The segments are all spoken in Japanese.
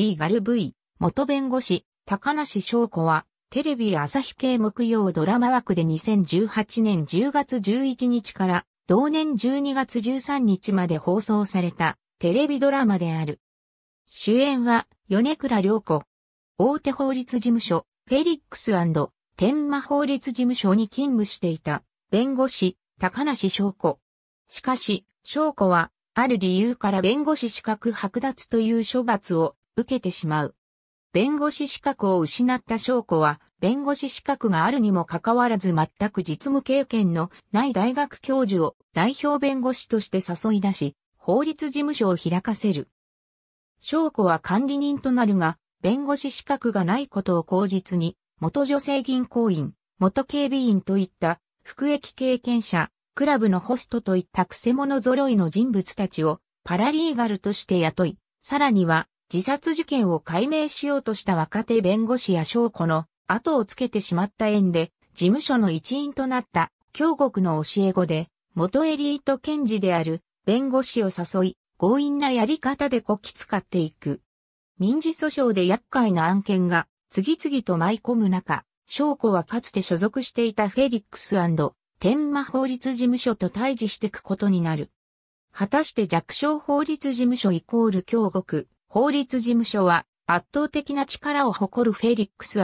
D ガル V、元弁護士、高梨翔子は、テレビ朝日系木曜ドラマ枠で2018年10月11日から同年12月13日まで放送されたテレビドラマである。主演は米倉涼子。大手法律事務所、フェリックス天馬法律事務所に勤務していた弁護士、高梨翔子。しかし、翔子は、ある理由から弁護士資格剥奪という処罰を受けてしまう。弁護士資格を失った証拠は、弁護士資格があるにもかかわらず全く実務経験のない大学教授を代表弁護士として誘い出し、法律事務所を開かせる。証拠は管理人となるが、弁護士資格がないことを口実に、元女性銀行員、元警備員といった服役経験者、クラブのホストといったク者揃いの人物たちをパラリーガルとして雇い、さらには自殺事件を解明しようとした若手弁護士や証拠の後をつけてしまった縁で、事務所の一員となった京極の教え子で、元エリート検事である弁護士を誘い、強引なやり方でこき使っていく。民事訴訟で厄介な案件が次々と舞い込む中、証拠はかつて所属していたフェリックス天魔法律事務所と対峙していくことになる。果たして弱小法律事務所イコール京極、法律事務所は圧倒的な力を誇るフェリックス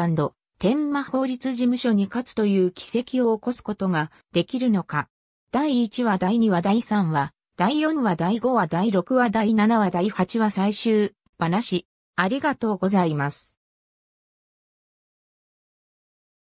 天満法律事務所に勝つという奇跡を起こすことができるのか。第1話第2話第3話、第4話第5話第6話第7話第8話最終話。ありがとうございます。